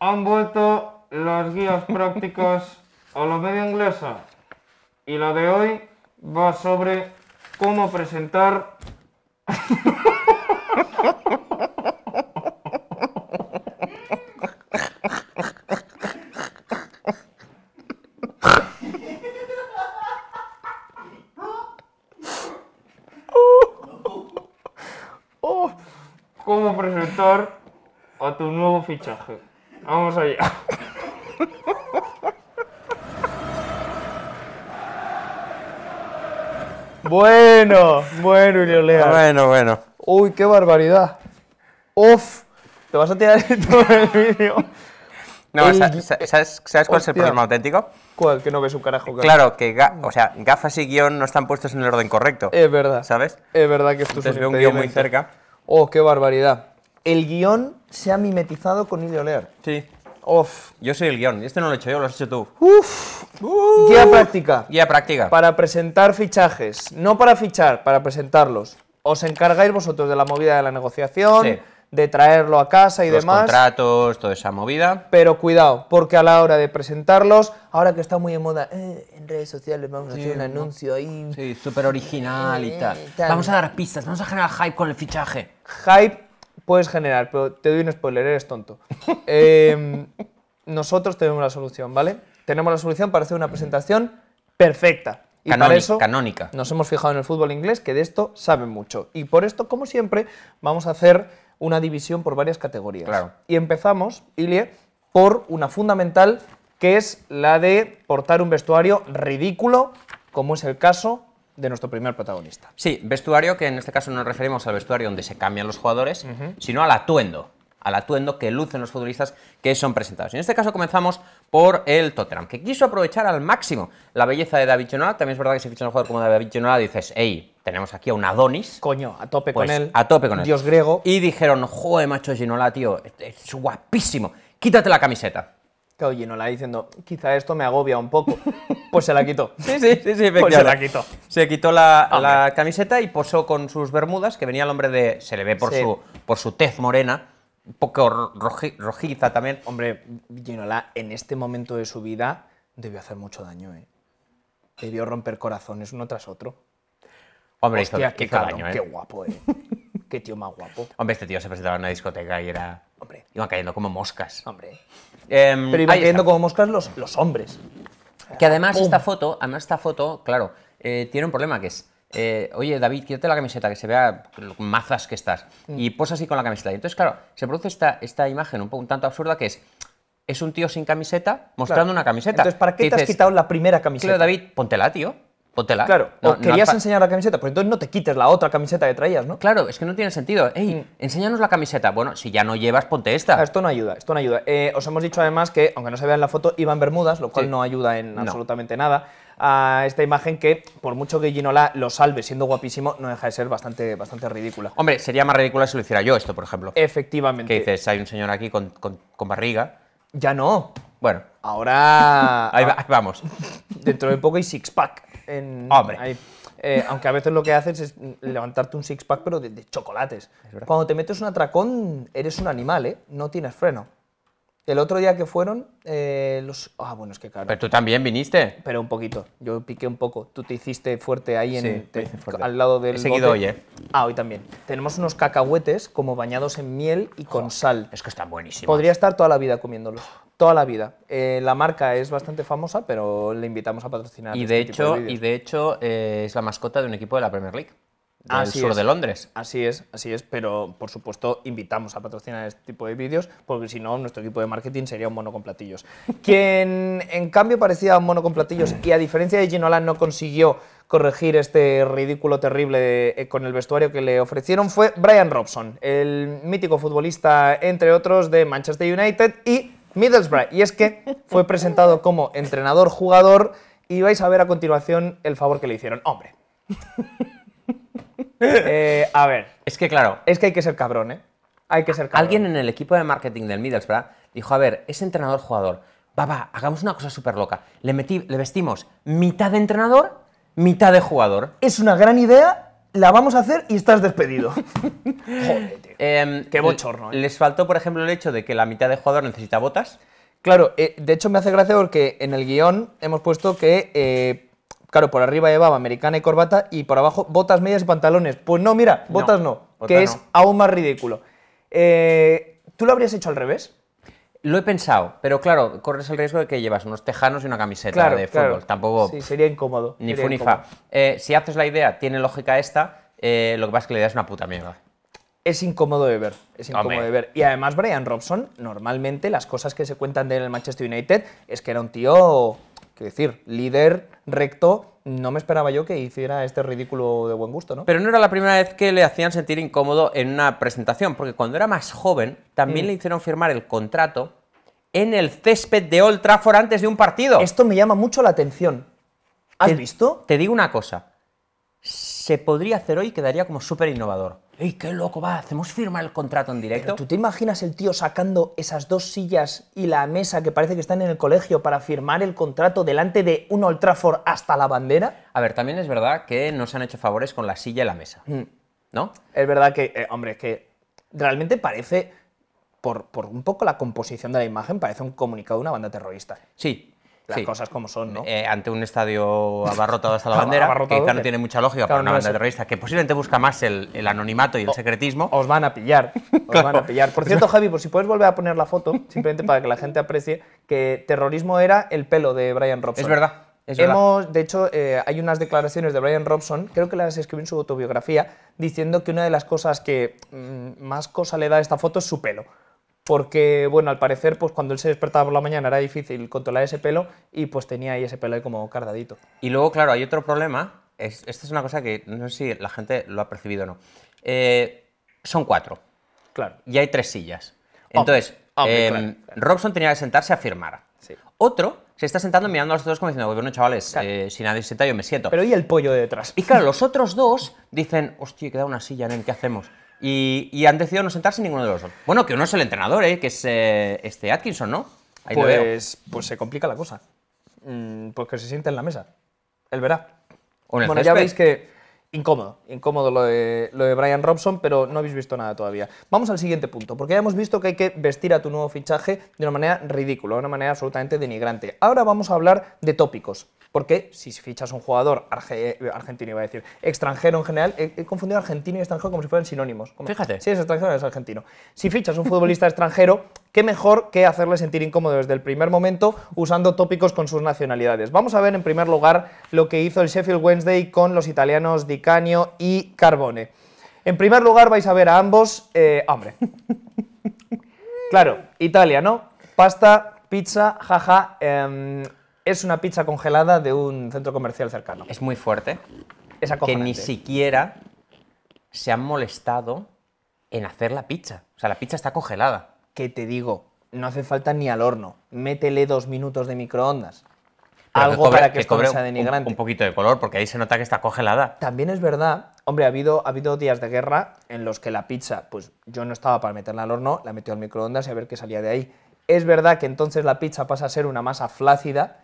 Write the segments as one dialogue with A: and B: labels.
A: han vuelto los guías prácticas a la media inglesa y la de hoy va sobre cómo presentar... cómo presentar a tu nuevo fichaje. Vamos allá. bueno, bueno, Lea! ¡Bueno, Bueno, bueno. Uy, qué barbaridad. Uf, te vas a tirar todo el vídeo. No, ¿sabes, ¿sabes, cuál es el problema auténtico?
B: ¿Cuál? Que no ves un carajo. Claro, que o sea, gafas y guión no están puestos en el orden correcto. Es verdad. ¿Sabes? Es verdad que esto se ve un guión muy cerca. Oh, qué barbaridad
A: el guión se ha mimetizado con Ilio Sí. Off.
B: Yo soy el guión. Este no lo he hecho yo, lo has hecho tú.
A: Uf. Uh. Guía práctica. Guía práctica. Para presentar fichajes. No para fichar, para presentarlos. Os encargáis vosotros de la movida de la negociación, de traerlo a casa y Los demás.
B: contratos, toda esa movida.
A: Pero cuidado, porque a la hora de presentarlos, ahora que está muy en moda, eh, en redes sociales vamos a hacer un anuncio ahí. Sí, súper original y eh, tal. Vamos a dar pistas, vamos a generar hype con el fichaje. Hype puedes generar, pero te doy un spoiler, eres tonto. Em, nosotros tenemos la solución, ¿vale? Tenemos la solución para hacer una presentación perfecta. Y Canónica, para eso nos hemos fijado en el fútbol inglés, que de esto saben mucho. Y por esto, como siempre, vamos a hacer una división por varias categorías. Y empezamos, Ilie, por una fundamental, que es la de portar un vestuario ridículo, como es el caso de nuestro primer protagonista.
B: Sí, vestuario que en este caso no nos referimos al vestuario donde se cambian los jugadores, sino al atuendo, al atuendo que lucen los futbolistas que son presentados. en este caso comenzamos por el Tottenham, que quiso aprovechar al máximo la belleza de David Ginola. También es verdad que si fichas un jugador como David Ginola dices, hey, tenemos aquí a un Adonis. Coño, a tope con pues, él. A tope con él. Dios griego. Y dijeron, joder, macho Ginola, tío, es guapísimo, quítate la camiseta. Claro, y la diciendo, quizá esto me agobia un poco. Pues se la quitó.
A: sí, sí, sí, sí pues se la quitó.
B: Se quitó la, camiseta y posó con sus bermudas, que venía el hombre de. Se le ve por, su, por su tez morena, un poco rojiza también. Hombre, Ginola, en este momento de su vida debió hacer mucho daño, ¿eh?
A: Debió romper corazones uno tras otro.
B: Hombre, Hostia, qué hizo ¿eh? Qué guapo,
A: ¿eh? qué tío más
B: guapo. Hombre, este tío se presentaba en una discoteca y era. Hombre. iba cayendo como moscas. Hombre. Eh, Pero iban como moscas los, hombres. Que además esta foto, además esta foto, claro, eh, tiene un problema que es, eh, oye David, quítate la camiseta, que se vea lo mazas que estás, y mm. posa así con la camiseta. Y entonces, claro, se produce esta, esta imagen un, poco, un tanto absurda que es, es un tío sin camiseta mostrando una camiseta. Entonces, ¿para qué te has quitado la primera camiseta? Claro, David, la tío. Claro, o querías enseñar la camiseta, pues entonces no te quites la otra camiseta que traías, ¿no? Claro, es que no tiene sentido. Ey, mm. enséñanos la camiseta. Bueno, si ya no llevas, ponte esta. Ah, esto no ayuda, esto no ayuda.
A: Eh, os hemos dicho además que, aunque no se vea en la foto, iba Bermudas, lo cual no ayuda en absolutamente nada a esta imagen que, por mucho que Ginola lo salve siendo guapísimo, no deja de ser bastante, bastante ridícula.
B: Hombre, sería más ridícula si lo hiciera yo esto, por ejemplo. Efectivamente. Que dices? Hay un señor aquí con, barriga. Ya no. Bueno.
A: Ahora... Ah. ahí, vamos. Dentro de poco hay six-pack. Hombre. Eh, aunque a veces lo que haces es levantarte un six-pack, pero de, chocolates. Cuando te metes un atracón, eres un animal, ¿eh? No tienes freno. El otro día que fueron, eh, los... Ah, bueno, es que claro. Pero tú también
B: viniste. Pero un poquito. Yo
A: piqué un poco. Tú te hiciste fuerte ahí en, al lado del He seguido hoy, ¿eh? Ah, hoy también. Tenemos unos cacahuetes como bañados en miel y con sal. Es que están buenísimos. Podría estar toda la vida comiéndolos. Toda la vida. Eh, la marca es bastante famosa, pero le invitamos a patrocinar. Y este de este hecho, tipo de y
B: de hecho eh, es la mascota de un equipo de la Premier League. al sur de Londres. Así
A: es, así es, pero por supuesto invitamos a patrocinar este tipo de vídeos, porque si no, nuestro equipo de marketing sería un mono con platillos. Quien en cambio parecía un mono con platillos y a diferencia de Ginola no consiguió corregir este ridículo terrible eh, con el vestuario que le ofrecieron fue Brian Robson, el mítico futbolista, entre otros, de Manchester United y Middlesbrough. Y es que fue presentado como entrenador-jugador y vais a ver a
B: continuación el favor que le hicieron. Hombre. Eh, a ver. Es que claro. Es que hay que ser cabrón, ¿eh? Hay que ser cabrón. Alguien en el equipo de marketing del Middlesbrough dijo, a ver, es entrenador-jugador. Va, va, hagamos una cosa súper loca. Le, metí, le vestimos mitad de entrenador, mitad de jugador. Es una gran idea la vamos a hacer y estás despedido. Joder, em, Qué bochorno. Eh. Les faltó, por ejemplo, el hecho de que la mitad de jugador necesita botas.
A: Claro, eh, de hecho me hace gracia porque en el guión hemos puesto que, eh, claro, por arriba llevaba americana y corbata y por abajo botas, medias y pantalones. Pues no, mira, botas no, que es
B: aún más ridículo. ¿Tú lo habrías hecho al revés? Lo he pensado, pero claro, corres el riesgo de que llevas unos tejanos y una camiseta de fútbol. Tampoco. Sí, sería incómodo. Ni Funifa. fa. Eh, si haces la idea, tiene lógica esta, eh, lo que pasa es que la idea es una puta mierda.
A: Es incómodo de ver, es incómodo de ver. Y además, Brian Robson, normalmente las cosas que se cuentan del Manchester United es que era un tío, qué decir, líder, recto, no me esperaba yo que hiciera este ridículo de buen gusto, ¿no?
B: Pero no era la primera vez que le hacían sentir incómodo en una presentación, porque cuando era más joven también mm. le hicieron firmar el contrato en el césped de Old Trafford antes de un partido. Esto me llama mucho la atención. ¿Has visto? Te digo una cosa. Se podría hacer hoy y quedaría como súper innovador. ¡Ey, qué loco va! ¿Hacemos firmar el contrato en directo? ¿Tú te imaginas el tío sacando esas dos sillas
A: y la mesa que parece que están en el colegio para firmar el contrato delante de un Old Trafford hasta
B: la bandera? A ver, también es verdad que no se han hecho favores con la silla y la mesa. Mm. ¿No? Es verdad que, eh, hombre, es que realmente parece por, un poco la composición de la
A: imagen, parece un comunicado de una banda terrorista.
B: Sí. Las cosas
A: como son, ¿no? Eh,
B: ante un estadio abarrotado hasta la bandera, que quizá no tiene mucha lógica para una banda terrorista, que posiblemente busca más el, anonimato y el secretismo. Os van a pillar, os van a pillar. Por cierto,
A: Javi, por si puedes volver a poner la foto, simplemente para que la gente aprecie, que terrorismo era el pelo de Brian Robson. Es verdad. Hemos, de hecho, eh, hay unas declaraciones de Brian Robson, creo que las escribió en su autobiografía, diciendo que una de las cosas que mm, más cosa le da a esta foto es su pelo porque, bueno, al parecer, pues cuando él se despertaba por la mañana era difícil controlar ese pelo y pues tenía ahí ese pelo ahí como cardadito.
B: Y luego, claro, hay otro problema, esta es una cosa que no sé si la gente lo ha percibido o no, eh, son cuatro. Claro. Y hay tres sillas. Entonces, em, Robson tenía que sentarse a firmar. Sí. Otro se está sentando mirando a los otros como diciendo, bueno, chavales, eh, si nadie se sienta yo me siento. Pero ¿y el pollo de detrás? Y claro, los otros dos dicen, hostia, queda una silla, ¿en ¿qué hacemos? Y, han decidido no sentarse ninguno de los dos. Bueno, que uno es el entrenador, ¿eh? que es eh, este Atkinson, ¿no? Ahí pues, pues se complica la cosa.
A: Mm, pues que se siente en la mesa. Él verá. bueno, ya veis que Incómodo, incómodo lo de, Brian Robson, pero no habéis visto nada todavía. Vamos al siguiente punto, porque ya hemos visto que hay que vestir a tu nuevo fichaje de una manera ridícula, de una manera absolutamente denigrante. Ahora vamos a hablar de tópicos, porque si fichas un jugador argentino, iba a decir, extranjero en general, he, confundido argentino y extranjero como si fueran sinónimos. Fíjate. Si es extranjero, es argentino. Si fichas un futbolista extranjero, qué mejor que hacerle sentir incómodo desde el primer momento usando tópicos con sus nacionalidades. Vamos a ver en primer lugar lo que hizo el Sheffield Wednesday con los italianos de Policanio y Carbone. En primer lugar vais a ver a ambos, hombre, claro, Italia, ¿no? Pasta, pizza, jaja, es una pizza congelada de un centro comercial
B: cercano. Es muy fuerte. Es que ni siquiera se han molestado en hacer la pizza. O sea, la pizza está congelada. ¿Qué te digo? No hace falta
A: ni al horno. Métele dos minutos de microondas
B: algo para que, que cobre denigrante. Un, poquito de color, porque ahí se nota que está congelada.
A: También es verdad, hombre, ha habido, ha habido días de guerra en los que la pizza, pues yo no estaba para meterla al horno, la metió al microondas y a ver qué salía de ahí. Es verdad que entonces la pizza pasa a ser una masa flácida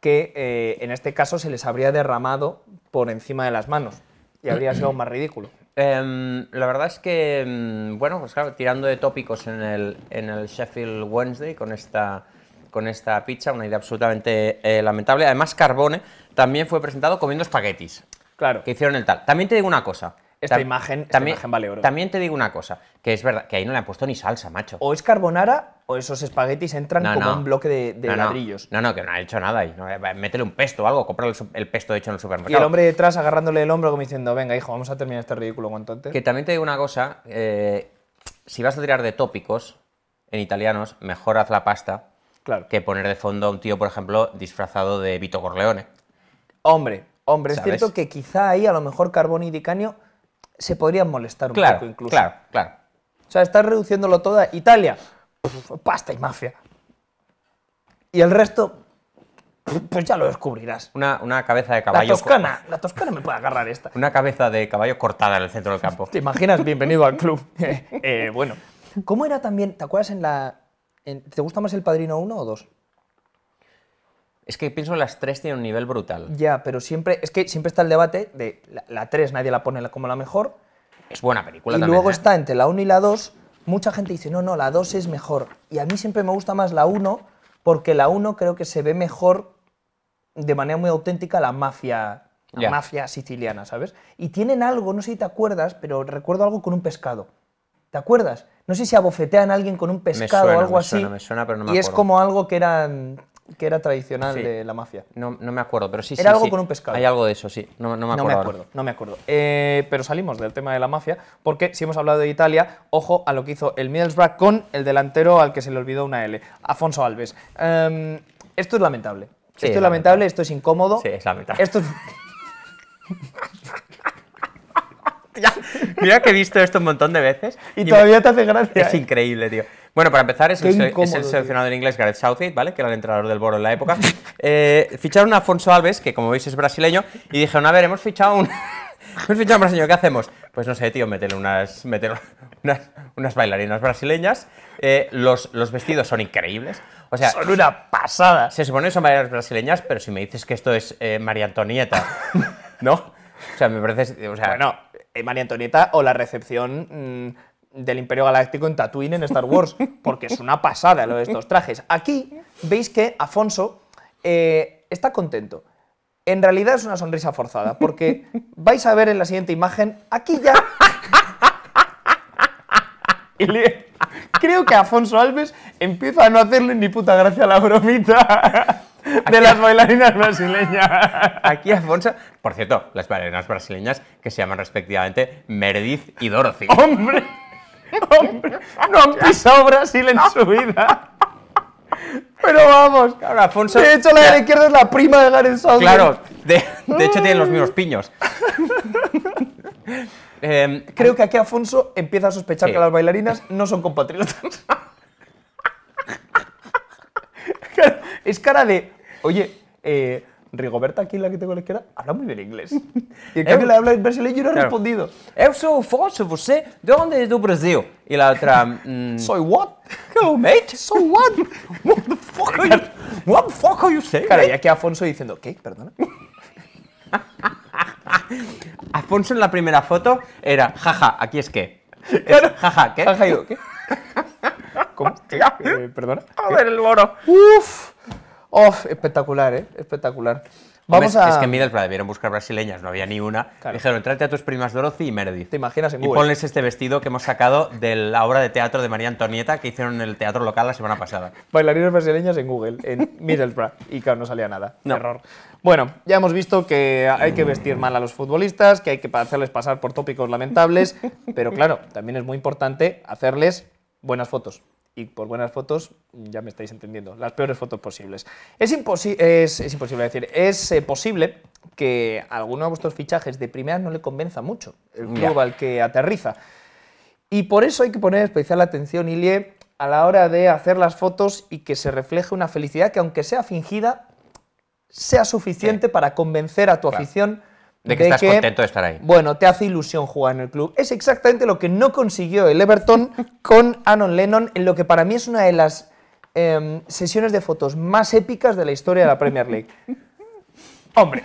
A: que eh, en este caso se les habría
B: derramado por encima de las manos y habría sido más ridículo. Em, la verdad es que, mm, bueno, pues claro, tirando de tópicos en el, en el Sheffield Wednesday con esta con esta pizza, una idea absolutamente eh, lamentable. Además, Carbone también fue presentado comiendo espaguetis. Claro. Que hicieron el tal. También te digo una cosa. Esta, imagen, también, vale oro. También te digo una cosa, que es verdad, que ahí no le han puesto ni salsa, macho. O es carbonara o esos espaguetis
A: entran como un bloque de, ladrillos.
B: No, no, que no ha hecho nada ahí. Eh, métele un pesto o algo, compra el, pesto hecho en el supermercado. Y el hombre
A: detrás agarrándole el hombro como diciendo, venga, hijo, vamos a terminar este ridículo cuanto antes. Que
B: también te digo una cosa, eh, si vas a tirar de tópicos en italianos, mejor haz la pasta que poner de fondo a un tío, por ejemplo, disfrazado de Vito Corleone. Hombre, hombre, es cierto
A: que quizá ahí a lo mejor Carboni y Dicanio se podrían molestar un poco incluso. Claro, claro. O sea, estás reduciéndolo todo a Italia, pasta y mafia. Y el resto, pues ya lo descubrirás.
B: Una, cabeza de caballo. La toscana,
A: la toscana me puede agarrar esta.
B: Una cabeza de caballo cortada en el centro del campo. ¿Te imaginas? Bienvenido al club. Eh, bueno,
A: ¿cómo era también, te acuerdas en la, ¿Te gusta más El Padrino 1 o 2?
B: Es que pienso las tres tienen un nivel brutal.
A: Ya, pero siempre, es que siempre está el debate de la, 3 nadie la pone como la mejor.
B: Es buena película y luego ¿eh?
A: está entre la 1 y la 2, mucha gente dice, no, no, la 2 es mejor. Y a mí siempre me gusta más la 1 porque la 1 creo que se ve mejor de manera muy auténtica la mafia la mafia siciliana, ¿sabes? Y tienen algo, no sé si te acuerdas, pero recuerdo algo con un pescado. ¿Te acuerdas? No sé si abofetean a alguien con un pescado o algo me así. Suena, me
B: suena, pero no me acuerdo. y es como
A: algo que era, que era tradicional de
B: la mafia. No, no, me acuerdo, pero sí. Era algo con un pescado. Hay algo de eso, sí. No, me acuerdo.
A: No me acuerdo, eh, pero salimos del tema de la mafia, porque si hemos hablado de Italia, ojo a lo que hizo el Middlesbrough con el delantero al que se le olvidó una L, Afonso Alves. Em, esto es lamentable. esto es lamentable, lamentable, esto es incómodo. Sí, es lamentable. Esto es...
B: mira que he visto esto un montón de veces. Y, todavía te hace gracia. Es ¿eh? increíble, tío. Bueno, para empezar, es, el, es el, seleccionador inglés Gareth Southgate, ¿vale? Que era el entrenador del Boro en la época. eh, ficharon a Afonso Alves, que como veis es brasileño, y dijeron, a ver, hemos fichado un... hemos fichado un brasileño, ¿qué hacemos? Pues no sé, tío, meterle unas, meter unas, bailarinas brasileñas. Eh, los, los vestidos son increíbles. O sea, son una pasada. Se supone que son bailarinas brasileñas, pero si me dices que esto es eh, María Antonieta, ¿no? O sea, me parece... O sea, bueno, eh, María Antonieta o la recepción
A: mm, del Imperio Galáctico en Tatooine en Star Wars, porque es una pasada lo de estos trajes. Aquí veis que Afonso eh, está contento. En realidad es una sonrisa forzada, porque vais a ver en la siguiente imagen, aquí ya... Creo que Afonso Alves empieza a no hacerle ni puta gracia a la bromita. de las bailarinas brasileñas. Aquí
B: Afonso, por cierto, las bailarinas brasileñas que se llaman respectivamente Meredith y Dorothy. ¡Hombre!
A: ¡Hombre! No han pisado Brasil en su vida. Pero vamos. De hecho, la de la izquierda es la prima de Garen Claro,
B: de, hecho tienen los mismos piños. Em,
A: Creo que aquí Afonso empieza a sospechar que las bailarinas no son compatriotas. es cara de Oye, eh, Rigoberta, aquí la que tengo a la izquierda,
B: habla muy bien inglés. Y el que le habla en brasileño no ha respondido. Yo soy Afonso, você de dónde é do Brasil? Y e la otra... Mm, soy what? ¿Qué? mate. Soy what? What the fuck are you... What the fuck are you saying, Claro, y aquí Afonso diciendo, ¿qué? Perdona. Afonso en la primera foto era, jaja, aquí es que. Jaja, ¿qué? Jaja, ¿qué? ¿Cómo? Eh, ¿Perdona? ver el
A: loro. Uf. Oh, espectacular, ¿eh? Espectacular. Vamos Es que en Middlesbrough
B: debieron buscar brasileñas, no había ni una. Dijeron, trate a tus primas Dorothy y Meredith. Te imaginas Y ponles este vestido que hemos sacado de la obra de teatro de María Antonieta que hicieron en el teatro local la semana pasada. Bailarinas
A: brasileñas en Google, en Middlesbrough. y claro, no salía nada. No. Error. Bueno, ya hemos visto que hay que vestir mal a los futbolistas, que hay que hacerles pasar por tópicos lamentables, pero claro, también es muy importante hacerles buenas fotos y por buenas fotos, ya me estáis entendiendo, las peores fotos posibles. Es, es, imposible decir, es eh, posible que alguno de vuestros fichajes de primera no le convenza mucho el club al que aterriza. Y por eso hay que poner especial atención, Ilie, a la hora de hacer las fotos y que se refleje una felicidad que, aunque sea fingida, sea suficiente para convencer a tu afición
B: de que estás contento de estar ahí.
A: Bueno, te hace ilusión jugar en el club. Es exactamente lo que no consiguió el Everton con Anon Lennon en lo que para mí es una de las em, sesiones de fotos más épicas de la historia de la Premier League. Hombre.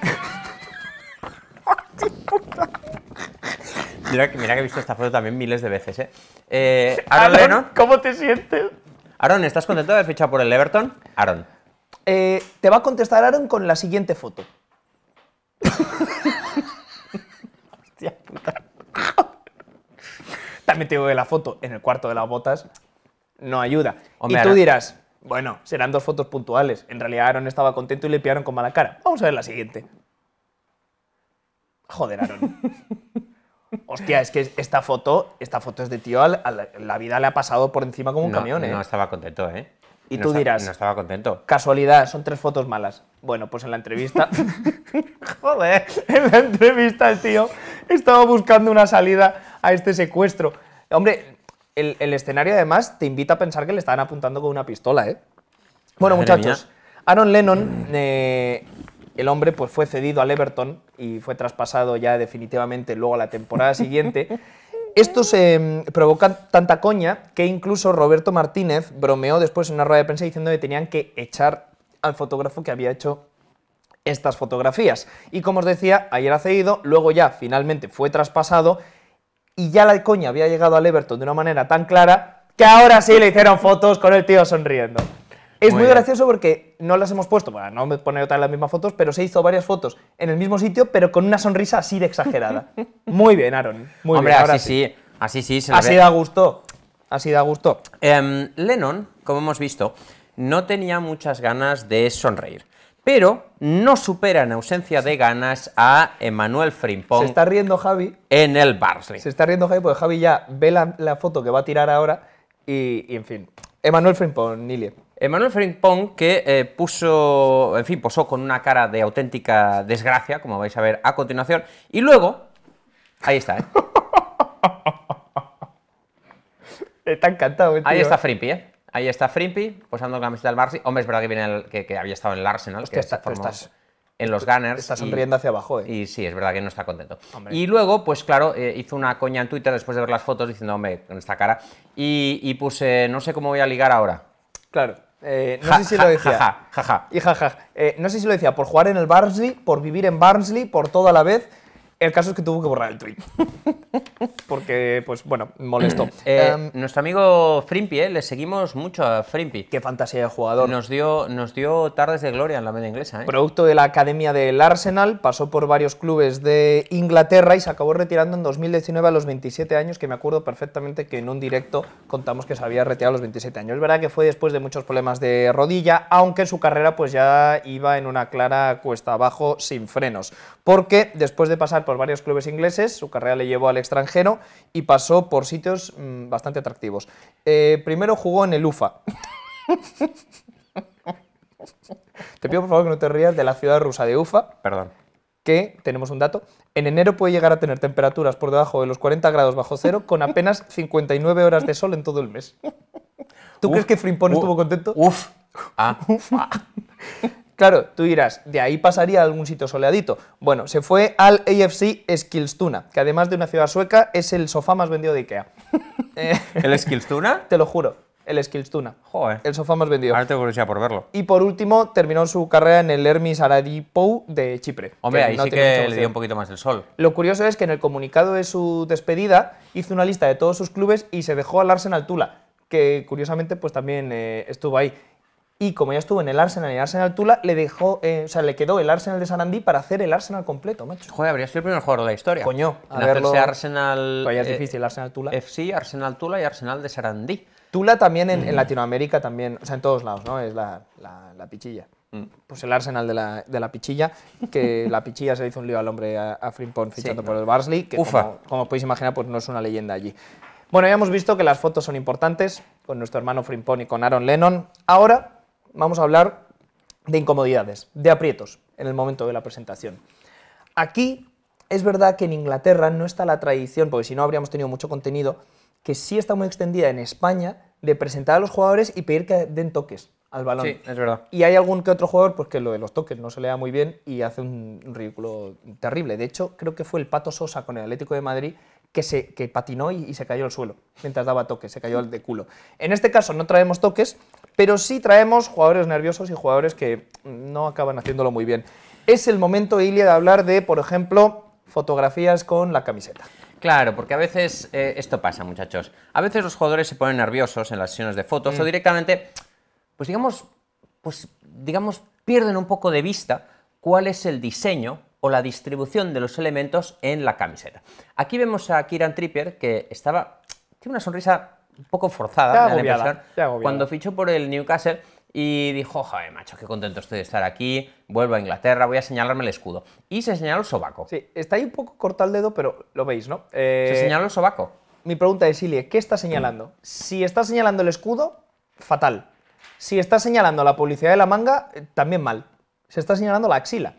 B: mira, mira, que he visto esta foto también miles de veces, ¿eh? Aaron eh, Lennon.
A: ¿Cómo te sientes?
B: Aaron, ¿estás contento de haber fichado por el Everton? Aaron.
A: Eh, te va a contestar Aaron con la siguiente foto. También tengo la foto en el cuarto de las botas no ayuda. y tú dirás, bueno, serán dos fotos puntuales. En realidad Aaron estaba contento y le pillaron con mala cara. Vamos a ver la siguiente. Joder, Aaron. Hostia, es que esta foto, esta foto es de tío, la vida le ha pasado por encima como un camión, ¿eh? No estaba
B: contento, ¿eh? Y tú dirás.
A: estaba contento. Casualidad, son tres fotos malas. Bueno, pues en la entrevista. joder, en la entrevista el tío estaba buscando una salida a este secuestro. Hombre, el, escenario además te invita a pensar que le estaban apuntando con una pistola, ¿eh? Bueno, muchachos, Aaron Lennon, eh, el hombre, pues fue cedido al Everton y fue traspasado ya definitivamente luego a la temporada siguiente. Esto se em, provocan tanta coña que incluso Roberto Martínez bromeó después en una rueda de prensa diciendo que tenían que echar al fotógrafo que había hecho estas fotografías. Y como os decía, ayer ha cedido, luego ya finalmente fue traspasado y ya la coña había llegado al Everton de una manera tan clara que ahora sí le hicieron fotos con el tío sonriendo. Es muy, gracioso porque no las hemos puesto, bueno, no me pone otra las mismas fotos, pero se hizo varias fotos en el mismo sitio, pero con una sonrisa así de exagerada. muy
B: bien, Aaron. Muy bien. Ahora así sí. Así sí. Se así da gusto. Así da gusto. Em, Lennon, como hemos visto, no tenía muchas ganas de sonreír. Pero no supera en ausencia de ganas a Emmanuel Frimpong. Se está riendo Javi. En el Barsley. Se
A: está riendo Javi porque Javi ya ve la, foto que va a tirar ahora
B: y, en fin. Emmanuel Frimpong, Nilie. Manuel Frimpong, que eh, puso, en fin, posó con una cara de auténtica desgracia, como vais a ver a continuación, y luego, ahí está, ¿eh?
A: Está encantado, eh, Ahí está eh.
B: Frimpy, ¿eh? Ahí está Frimpy, posando la camiseta del Barça. Hombre, es verdad que, viene que, había estado en el Arsenal, que está, en los Gunners. Está sonriendo hacia abajo, ¿eh? Y sí, es verdad que no está contento. Y luego, pues claro, hizo una coña en Twitter después de ver las fotos diciendo, hombre, con esta cara. y puse, no sé cómo voy a ligar ahora. Claro. Eh, no sé si lo decía.
A: y eh, no sé si lo decía por jugar en el Barnsley, por vivir en Barnsley, por toda la vez. El caso es que tuvo que borrar el tweet.
B: Porque, pues bueno, molestó. Eh, em, nuestro amigo Frimpy, ¿eh? le seguimos mucho a Frimpy. Qué fantasía de jugador. Nos dio, nos dio tardes de gloria en la media inglesa. Eh.
A: Producto de la academia del Arsenal, pasó por varios clubes de Inglaterra y se acabó retirando en 2019 a los 27 años, que me acuerdo perfectamente que en un directo contamos que se había retirado a los 27 años. Es verdad que fue después de muchos problemas de rodilla, aunque su carrera pues ya iba en una clara cuesta abajo sin frenos. Porque después de pasar por varios clubes ingleses, su carrera le llevó al extranjero y pasó por sitios mm, bastante atractivos. Eh, primero jugó en el UFA. te pido por favor que no te rías de la ciudad rusa de Ufa. Perdón. Que tenemos un dato. En enero puede llegar a tener temperaturas por debajo de los 40 grados bajo cero con apenas 59 horas de sol en todo el mes. ¿Tú crees que Frimpón uh, estuvo contento? Uf. Ah, ah. Claro, tú dirás, de ahí pasaría a algún sitio soleadito. Bueno, se fue al AFC Skilstuna, que además de una ciudad sueca, es el sofá más vendido de Ikea. ¿El Skilstuna? Te lo juro, el Skilstuna. Joder. El sofá más vendido. Ahora tengo curiosidad por verlo. Y por último, terminó su carrera en el Hermes Aradipou de Chipre. Hombre, ahí sí que le dio un
B: poquito más el sol.
A: Lo curioso es que en el comunicado de su despedida hizo una lista de todos sus clubes y se dejó al Arsenal Tula, que curiosamente pues también eh, estuvo ahí y como ya estuvo en el Arsenal y el Arsenal Tula, le dejó, eh, o sea, le quedó el Arsenal de Sarandí para hacer el Arsenal completo,
B: macho. Joder, habría sido el primer jugador de la historia. Coño, a en Arsenal. Eh, difícil, Arsenal Tula. FC, Arsenal Tula y Arsenal de Sarandí. Tula también en, Latinoamérica, también, o sea, en todos lados, ¿no? Es
A: la, la, pichilla. Mm. Pues el Arsenal de la, de la pichilla, que la pichilla se hizo un lío al hombre a, a fichando por el Barsley, que Ufa. Como, podéis imaginar, pues no es una leyenda allí. Bueno, ya hemos visto que las fotos son importantes con nuestro hermano Frimpón y con Aaron Lennon. Ahora vamos a hablar de incomodidades, de aprietos en el momento de la presentación. Aquí es verdad que en Inglaterra no está la tradición, porque si no habríamos tenido mucho contenido, que sí está muy extendida en España de presentar a los jugadores y pedir que den toques al balón. Sí, es verdad. Y hay algún que otro jugador pues que lo de los toques no se le da muy bien y hace un ridículo terrible. De hecho, creo que fue el Pato Sosa con el Atlético de Madrid que, se, patinó y, se cayó al suelo mientras daba toques, se cayó al de culo. En este caso no traemos toques, pero sí traemos jugadores nerviosos y jugadores que no acaban haciéndolo muy bien. Es el momento, Ilia, de hablar de, por ejemplo, fotografías con la camiseta.
B: Claro, porque a veces eh, esto pasa, muchachos. A veces los jugadores se ponen nerviosos en las sesiones de fotos mm. o directamente, pues digamos, pues digamos, pierden un poco de vista cuál es el diseño o la distribución de los elementos en la camiseta. Aquí vemos a Kieran Trippier que estaba, tiene una sonrisa un poco forzada, cuando fichó por el Newcastle y dijo, joder, macho, qué contento estoy de estar aquí, vuelvo a Inglaterra, voy a señalarme el escudo. Y se señaló el sobaco. Sí, está ahí un poco cortado el dedo, pero lo veis, ¿no? Eh, se señaló el
A: sobaco. Mi pregunta es, Ilie, ¿qué está señalando? Si está señalando el escudo, fatal. Si está señalando la publicidad de la manga, eh, también mal. Se está señalando la axila.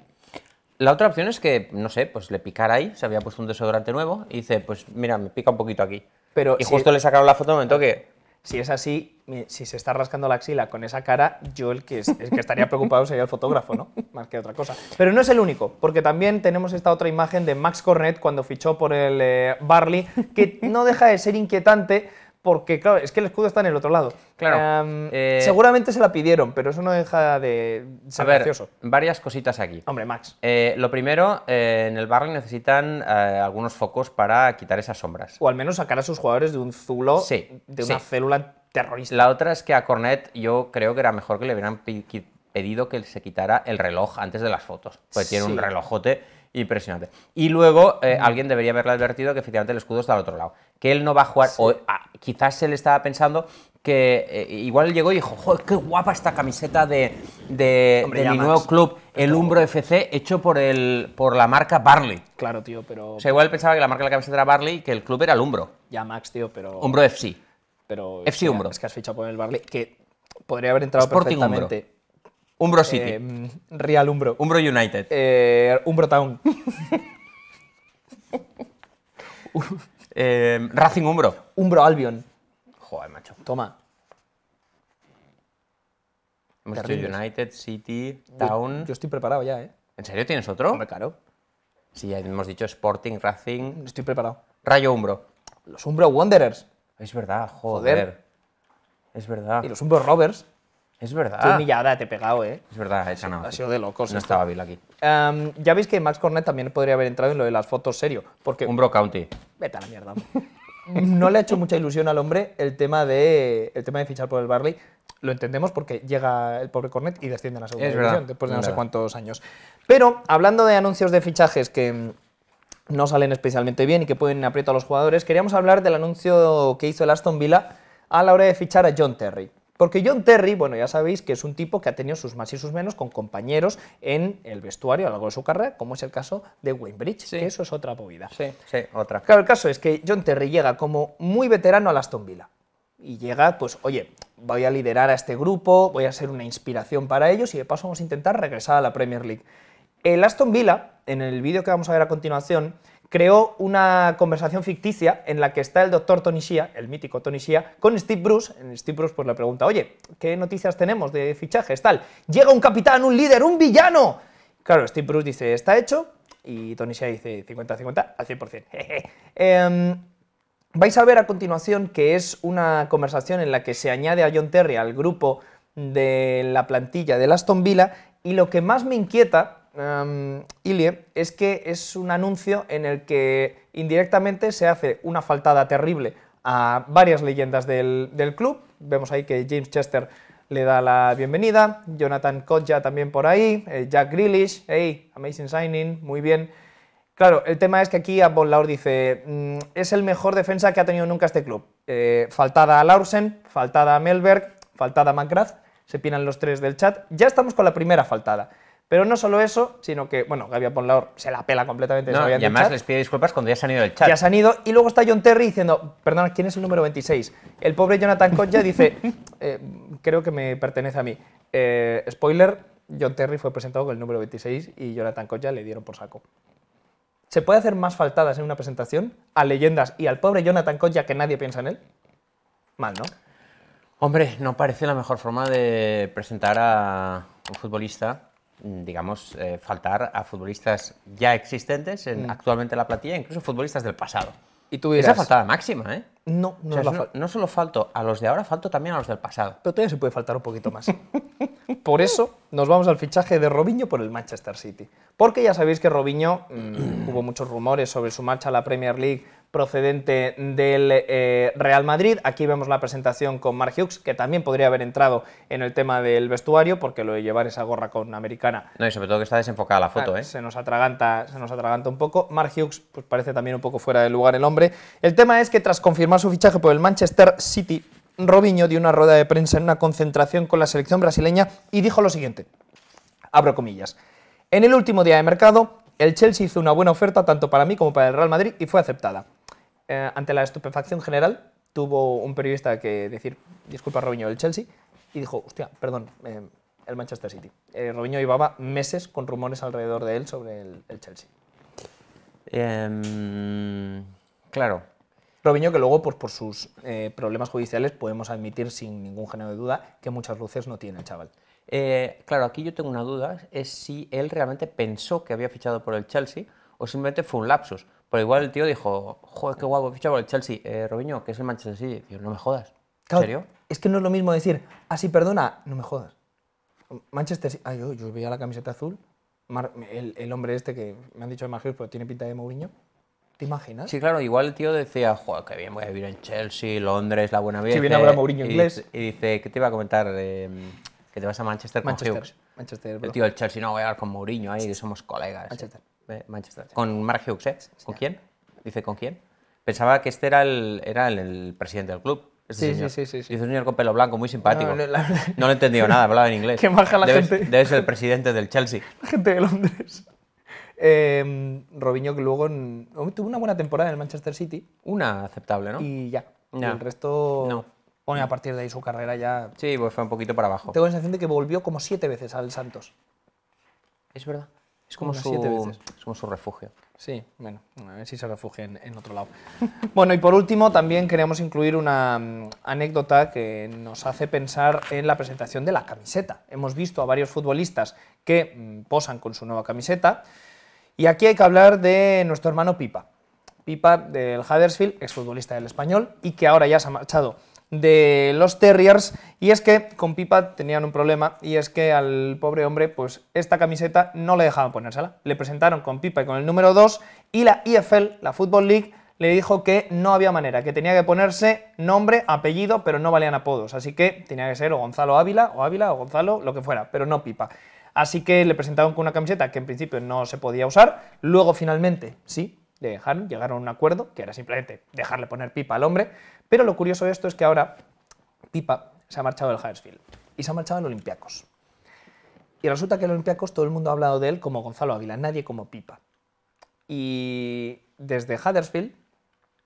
B: La otra opción es que, no sé, pues le picara ahí, se había puesto un desodorante nuevo y dice, pues mira, me pica un poquito aquí. Pero y justo le sacaron la foto en un momento que... Si es así,
A: si se está rascando
B: la axila con esa cara,
A: yo el que, que estaría preocupado sería el fotógrafo, ¿no? Más que otra cosa. Pero no es el único, porque también tenemos esta otra imagen de Max Cornet cuando fichó por el eh, Barley, que no deja de ser inquietante porque, claro, es que el escudo está en el otro lado.
B: Claro. Em, eh,
A: seguramente se la pidieron, pero eso no deja de ser a
B: Varias cositas aquí. Hombre, Max. Eh, lo primero, eh, en el barrio necesitan algunos focos para quitar esas sombras. O al menos sacar a sus jugadores de un zulo, de una célula terrorista. La otra es que a Cornet yo creo que era mejor que le hubieran pedido que se quitara el reloj antes de las fotos, Pues tiene un relojote impresionante. Y luego alguien debería haberle advertido que efectivamente el escudo está al otro lado que él no va a jugar, o ah, quizás él estaba pensando que eh, igual llegó y dijo, Joder, qué guapa esta camiseta de, mi nuevo club, el Umbro FC, hecho por, el, por la marca Barley.
A: Claro, tío, pero... O sea,
B: igual pensaba que la marca de la camiseta era Barley y que el club era el Umbro.
A: Ya, Max, tío, pero... Umbro FC. Pero... FC Umbro. Es que has fichado por el Barley, que podría haber entrado Sporting perfectamente.
B: Umbro. Umbro City. Em, Real Umbro. Umbro United. Eh, Umbro Town. Em, Racing Umbro. Umbro Albion. Joder, macho. Toma. Hemos United, City, Town.
A: Yo, estoy preparado ya, ¿eh?
B: ¿En serio tienes otro? Hombre, claro. Sí, hemos dicho Sporting, Racing. Estoy preparado. Rayo Umbro. Los Umbro Wanderers. Es verdad, joder. Es verdad. Y los Umbro Rovers. Es verdad. Tú ni te he pegado, ¿eh? Es verdad, Ha sido de locos. No estaba Bill aquí.
A: Em, ya veis que Max Cornet también podría haber entrado en lo de las fotos serio. Porque... Un Bro County.
B: Vete a la mierda. no le ha hecho
A: mucha ilusión al hombre el tema de, el tema de fichar por el Barley. Lo entendemos porque llega el pobre Cornet y desciende a la segunda división después de no sé cuántos años. Pero hablando de anuncios de fichajes que no salen especialmente bien y que pueden aprieto a los jugadores, queríamos hablar del anuncio que hizo el Aston Villa a la hora de fichar a John Terry. Porque John Terry, bueno, ya sabéis que es un tipo que ha tenido sus más y sus menos con compañeros en el vestuario a lo largo de su carrera, como es el caso de Wayne Bridge, que eso es otra movida. Sí,
B: sí, otra. Claro,
A: el caso es que John Terry llega como muy veterano al Aston Villa. Y llega, pues, oye, voy a liderar a este grupo, voy a ser una inspiración para ellos y de paso vamos a intentar regresar a la Premier League. El Aston Villa, en el vídeo que vamos a ver a continuación, creó una conversación ficticia en la que está el doctor Tony Shea, el mítico Tony Shea, con Steve Bruce. En Steve Bruce pues, le pregunta, oye, ¿qué noticias tenemos de fichajes? Tal, llega un capitán, un líder, un villano. Claro, Steve Bruce dice, está hecho, y Tony Shea dice 50-50 al 100%. Em, vais a ver a continuación que es una conversación en la que se añade a John Terry al grupo de la plantilla de Aston Villa y lo que más me inquieta Ilie es que es un anuncio en el que indirectamente se hace una faltada terrible a varias leyendas del, club. Vemos ahí que James Chester le da la bienvenida, Jonathan Kodja también por ahí, eh, Jack Grealish, hey, amazing signing, muy bien. Claro, el tema es que aquí Abon Laur dice, mm, es el mejor defensa que ha tenido nunca este club. Eh, faltada a Larsen, faltada a Melberg, faltada a McGrath, se pinan los tres del chat. Ya estamos con la primera faltada. Pero no solo eso, sino que, bueno, Gaby Ponlaor se la pela completamente. y además les
B: pide disculpas cuando ya se han ido del chat. Ya se han ido.
A: Y luego está John Terry diciendo, perdona, ¿quién es el número 26? El pobre Jonathan Coña dice, eh, creo que me pertenece a mí. Eh, spoiler, John Terry fue presentado con el número 26 y Jonathan Coña le dieron por saco. ¿Se puede hacer más faltadas en una presentación a leyendas y al pobre Jonathan Coña que nadie piensa
B: en él? Mal, ¿no? Hombre, no parece la mejor forma de presentar a un futbolista Mm, digamos, eh, faltar a futbolistas ya existentes en, mm. actualmente la platilla, incluso futbolistas del pasado. Y tú Esa faltada máxima, ¿eh? No, no, no, solo falto a los de ahora, falto también a los del pasado. Pero todavía se puede faltar un poquito más.
A: por eso nos vamos al fichaje de Robinho por el Manchester City. Porque ya sabéis que Robinho mm, hubo muchos rumores sobre su marcha a la Premier League procedente del eh, Real Madrid. Aquí vemos la presentación con Mark Hughes, que también podría haber entrado en el tema del vestuario, porque lo de llevar esa gorra con americana...
B: No, y sobre todo que está desenfocada la foto, ah, ¿eh? Se nos, atraganta, se nos
A: atraganta un poco. Mark Hughes pues, parece también un poco fuera de lugar el hombre. El tema es que tras confirmar su fichaje por el Manchester City, Robinho dio una rueda de prensa en una concentración con la selección brasileña y dijo lo siguiente, abro comillas, en el último día de mercado el Chelsea hizo una buena oferta tanto para mí como para el Real Madrid y fue aceptada. Eh, ante la estupefacción general, tuvo un periodista que decir, disculpa Robinho, del Chelsea, y dijo, hostia, perdón, eh, el Manchester City. Eh, Robinho llevaba meses con rumores alrededor de él sobre el, Chelsea.
B: Em,
A: claro. Robinho que luego, pues, por sus eh, problemas judiciales, podemos admitir sin ningún género de duda que muchas luces no tiene el chaval.
B: claro, aquí yo tengo una duda, es si él realmente pensó que había fichado por el Chelsea o simplemente fue un lapsus. Pero igual el tío dijo, joder, qué guapo, ficha por el Chelsea. Eh, Robinho, que es el Manchester City. Tío, no me jodas. ¿En serio?
A: Es que no es lo mismo decir, ah, sí, perdona, no me jodas. Manchester City. Ah, yo, yo veía la camiseta azul. el, el, hombre este que me han dicho de pero tiene pinta de Mourinho. ¿Te imaginas?
B: Sí, claro, igual el tío decía, joder, qué bien voy a vivir en Chelsea, Londres, la buena vida. Si viene ahora Mourinho inglés. Y dice, ¿qué te iba a comentar? Eh, que te vas a Manchester, Manchester con Manchester, El tío del Chelsea, no, voy a hablar con Mourinho ahí, que somos colegas. Eh". Eh, Manchester. ¿Con Mark Hughes, ¿Con quién? Dice, ¿con quién? Pensaba que este era el, era el, presidente del club. Este sí, sí, sí, Dice un señor con pelo blanco, muy simpático. No, le he entendido nada, hablaba en inglés. Qué la gente. Debe ser el presidente del Chelsea.
A: La gente de Londres. Em, Robinho que luego oh, tuvo una buena temporada en el Manchester City. Una aceptable, ¿no? Y ya. el resto... No. a partir de ahí su carrera ya... Sí, pues fue un poquito para abajo. Tengo la sensación de que volvió como siete veces al Santos. Es verdad. Es como, su, refugio. Sí, bueno, a ver si se refugia en, otro lado. bueno, y por último, también queremos incluir una mm, anécdota que nos hace pensar en la presentación de la camiseta. Hemos visto a varios futbolistas que mm, posan con su nueva camiseta. Y aquí hay que hablar de nuestro hermano Pipa. Pipa del Huddersfield, futbolista del español, y que ahora ya se ha marchado de los Terriers y es que con Pipa tenían un problema y es que al pobre hombre pues esta camiseta no le dejaban ponérsela. Le presentaron con Pipa y con el número 2 y la ifl la Football League, le dijo que no había manera, que tenía que ponerse nombre, apellido, pero no valían apodos, así que tenía que ser o Gonzalo Ávila o Ávila o Gonzalo, lo que fuera, pero no Pipa. Así que le presentaron con una camiseta que en principio no se podía usar, luego finalmente sí, le dejaron, llegaron a un acuerdo, que era simplemente dejarle poner pipa al hombre, pero lo curioso de esto es que ahora pipa se ha marchado del Huddersfield y se ha marchado al Olympiacos. Y resulta que el Olympiacos todo el mundo ha hablado de él como Gonzalo Ávila, nadie como Pipa. Y desde Huddersfield,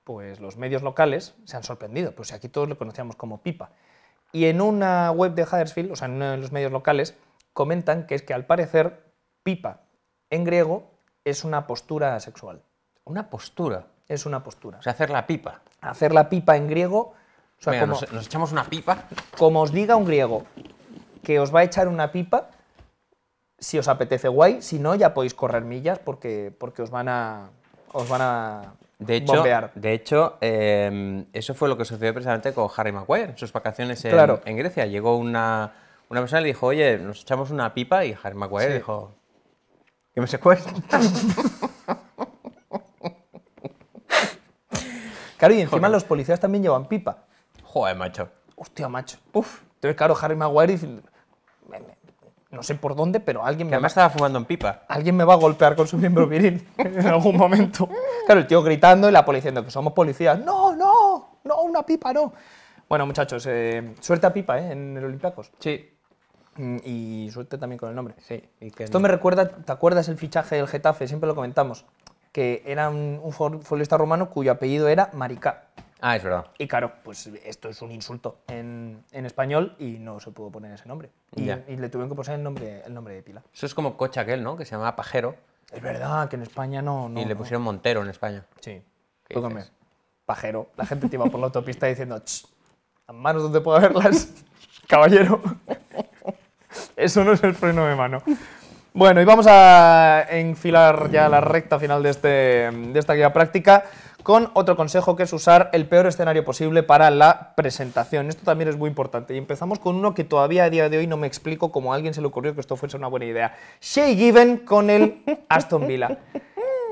A: pues los medios locales se han sorprendido, pues aquí todos lo conocíamos como Pipa. Y en una web de Huddersfield, o sea, en uno de los medios locales, comentan que es que al parecer Pipa en griego es una postura sexual. Una postura. Es una postura. O sea, hacer la pipa. Hacer la pipa en griego. O sea, nos,
B: echamos una pipa.
A: Como os diga un griego que os va a echar una pipa, si os apetece guay, si no, ya podéis correr millas porque, porque os van a. Os van a de hecho, bombear.
B: De hecho, em, eso fue lo que sucedió precisamente con Harry Maguire en sus vacaciones en, en Grecia. Llegó una, persona y le dijo, oye, nos echamos una pipa y Harry Maguire dijo, que me secuestren. Claro, y encima los policías también llevan
A: pipa. Joder, macho. Hostia, macho. Uf. Entonces, claro, Harry Maguire dice, no sé por dónde, pero alguien me además estaba fumando en pipa. Alguien me va a golpear con su miembro viril en algún momento. Claro, el tío gritando y la policía diciendo que somos policías. No, no, no, una pipa no. Bueno, muchachos, eh, suerte a pipa ¿eh? en el Olympiacos. Sí. Mm, y suerte también con el nombre. Sí. Y que Esto me recuerda, ¿te acuerdas el fichaje del Getafe? Siempre lo comentamos que era un, un romano cuyo apellido era Maricá. Ah, es verdad. Y claro, pues esto es un insulto en, en español y no se pudo poner ese nombre. Y, le tuvieron que poner el nombre, el nombre de pila.
B: Eso es como coche aquel, ¿no? Que se llamaba Pajero. Es verdad, que en España no. y le pusieron Montero en España. Sí.
A: Pajero. La gente te iba por la autopista diciendo, a manos donde puedo verlas, caballero. Eso no es el freno de mano. Bueno, y vamos a enfilar ya la recta final de, este, esta guía práctica con otro consejo que es usar el peor escenario posible para la presentación. Esto también es muy importante. Y empezamos con uno que todavía a día de hoy no me explico cómo a alguien se le ocurrió que esto fuese una buena idea. Shea Given con el Aston Villa.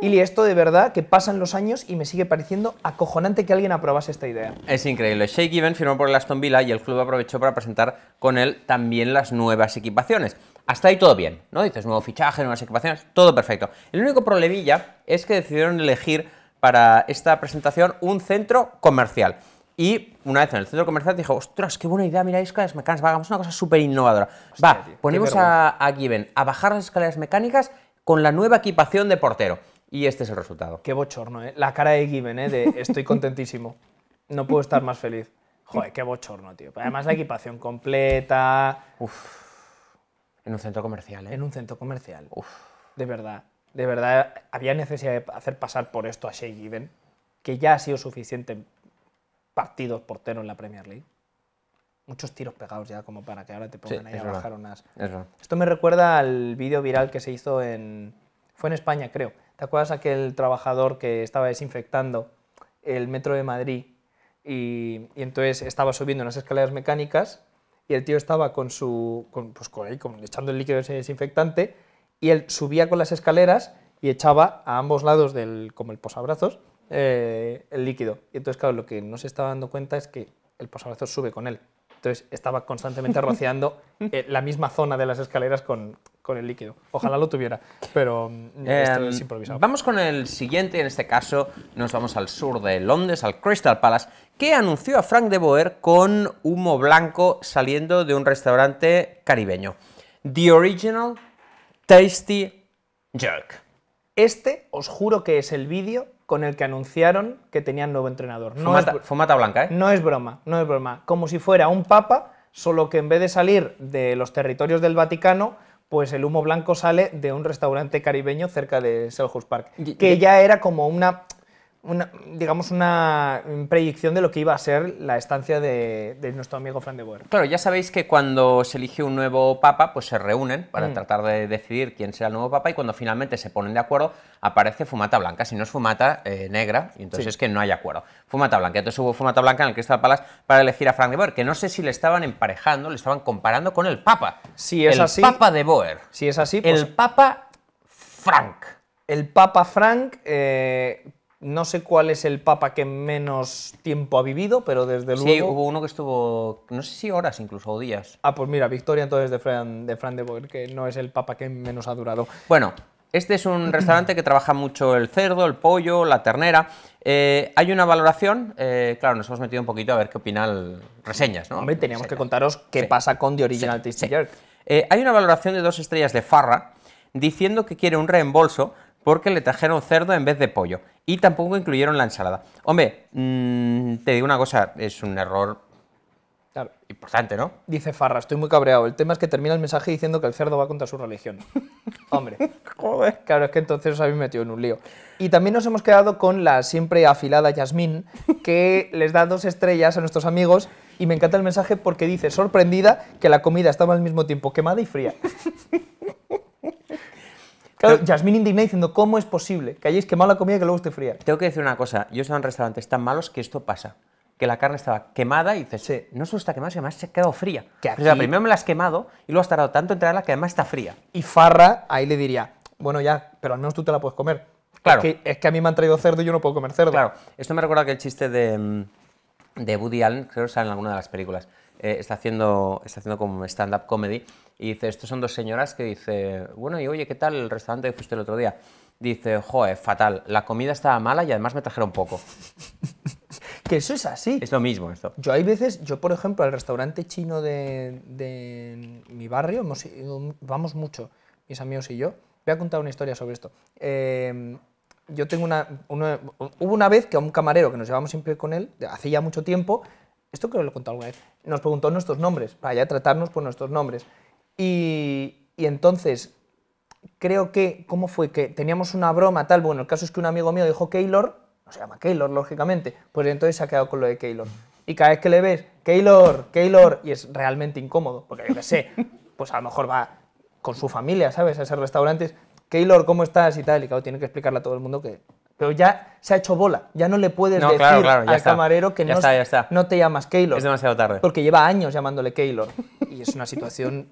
A: Y esto de verdad que pasan los años y me sigue pareciendo acojonante que alguien aprobase esta idea.
B: Es increíble. Shea Given firmó por el Aston Villa y el club aprovechó para presentar con él también las nuevas equipaciones. Hasta ahí todo bien, ¿no? Dices nuevo fichaje, nuevas equipaciones, todo perfecto. El único problemilla es que decidieron elegir para esta presentación un centro comercial. Y una vez en el centro comercial dije, ostras, qué buena idea, mira escaleras mecánicas, hagamos una cosa súper innovadora. va, ponemos a, a Given a bajar las escaleras mecánicas con la nueva equipación de portero. Y este es el resultado. Qué bochorno, ¿eh? La cara de Given, ¿eh? De estoy contentísimo. No puedo estar más
A: feliz. Joder, qué bochorno, tío. Además la equipación
B: completa. Uf.
A: En un centro comercial, ¿eh? En un centro comercial. Uf. De verdad. De verdad, había necesidad de hacer pasar por esto a Shea Given, que ya ha sido suficiente partidos portero en la Premier League. Muchos tiros pegados ya, como para que ahora te pongan ahí a bajar unas. esto me recuerda al vídeo viral que se hizo en. Fue en España, creo. ¿Te acuerdas aquel trabajador que estaba desinfectando el metro de Madrid y, y entonces estaba subiendo unas escaleras mecánicas y el tío estaba con su, con, pues con echando el líquido desinfectante y él subía con las escaleras y echaba a ambos lados del, como el posabrazos, eh, el líquido. Y entonces, claro, lo que no se estaba dando cuenta es que el posabrazos sube con él. Entonces estaba constantemente rociando eh, la misma zona de las escaleras con, el líquido. Ojalá lo tuviera, pero mm, es em, improvisado. Vamos
B: con el siguiente, en este caso nos vamos al sur de Londres, al Crystal Palace, que anunció a Frank de Boer con humo blanco saliendo de un restaurante caribeño. The Original Tasty Jerk.
A: Este, os juro que es el vídeo con el que anunciaron que tenían nuevo entrenador. No blanca, ¿eh? No es broma, no es broma. Como si fuera un papa, solo que en vez de salir de los territorios del Vaticano, pues el humo blanco sale de un restaurante caribeño cerca de Selhurst Park, que ya era como una digamos, una predicción de lo que iba a ser la estancia de, nuestro amigo Fran de Boer.
B: Claro, ya sabéis que cuando se elige un nuevo papa, pues se reúnen para mm. tratar de decidir quién será el nuevo papa y cuando finalmente se ponen de acuerdo aparece fumata blanca, si no es fumata eh, negra negra, entonces es que no hay acuerdo. Fumata blanca, entonces hubo fumata blanca en el Crystal Palace para elegir a Frank de Boer, que no sé si le estaban emparejando, le estaban comparando con el papa. Si es el papa de Boer. Si es así, El pues papa Frank el Papa Frank,
A: eh, no sé cuál es el papa que menos tiempo ha vivido, pero
B: desde luego... Sí, hubo uno que estuvo, no sé si horas incluso, o días.
A: Ah, pues mira, victoria entonces de Fran de,
B: de Boer, que no es el papa que menos ha durado. Bueno, este es un restaurante que trabaja mucho el cerdo, el pollo, la ternera. Eh, hay una valoración, eh, claro, nos hemos metido un poquito a ver qué opinan reseñas, ¿no? teníamos que contaros qué pasa con The Original Tasty eh, hay una valoración de dos estrellas de Farra diciendo que quiere un reembolso porque le trajeron cerdo en vez de pollo y tampoco incluyeron la ensalada. Hombre, mm, te digo una cosa, es un error importante, ¿no? Dice Farra, estoy muy cabreado. El tema es que termina el mensaje
A: diciendo que el cerdo va contra su religión. Hombre. Joder. Claro, es que entonces os habéis metido en un lío. Y también nos hemos quedado con la siempre afilada Yasmín, que les da dos estrellas a nuestros amigos y me encanta el mensaje porque dice, sorprendida, que la comida estaba al mismo tiempo quemada y
B: fría. Claro, Jasmine Indigna diciendo, ¿cómo es posible que hayáis quemado la comida que luego esté fría? Tengo que decir una cosa, yo he estado en restaurantes tan malos que esto pasa. Que la carne estaba quemada y dices, no solo está quemada, sino además se ha quedado fría. Que o primero me la has quemado y luego has tardado tanto en traerla que además está fría. Y Farra ahí le diría, bueno ya, pero al menos tú te la puedes comer. Claro. Es que, es que a mí me han traído cerdo y yo no puedo comer cerdo. Claro, esto me recuerda que el chiste de, mm, de Woody Allen, creo que sale en alguna de las películas, eh, está, haciendo, está haciendo como stand-up comedy y dice, estos son dos señoras que dice, bueno, y oye, ¿qué tal el restaurante que fuiste el otro día? Dice, joe, fatal, la comida estaba mala y además me trajeron poco. que eso es así. Es lo mismo esto.
A: Yo hay veces, yo por ejemplo, al restaurante chino de, de mi barrio, vamos mucho, mis amigos y yo. Voy a contar una historia sobre esto. Eh, yo tengo una, Hubo una vez que a un camarero que nos llevamos siempre con él, hace ya mucho tiempo, esto creo que lo he contado alguna vez, nos preguntó nuestros nombres, para ya tratarnos por nuestros nombres. Y, entonces, creo que, ¿cómo fue? Que teníamos una broma tal, bueno, el caso es que un amigo mío dijo Keylor, no se llama Keylor, lógicamente, pues entonces se ha quedado con lo de Keylor. Y cada vez que le ves, Keylor, Keylor, y es realmente incómodo, porque yo qué sé, pues a lo mejor va con su familia, ¿sabes? A esos restaurantes, Keylor, ¿cómo estás? y tal, y claro, tiene que explicarle a todo el mundo que pero ya se ha hecho bola, ya no le puedes decir a al camarero que no, te llamas Keylor. Es demasiado tarde. Porque lleva años llamándole Keylor. Y es una situación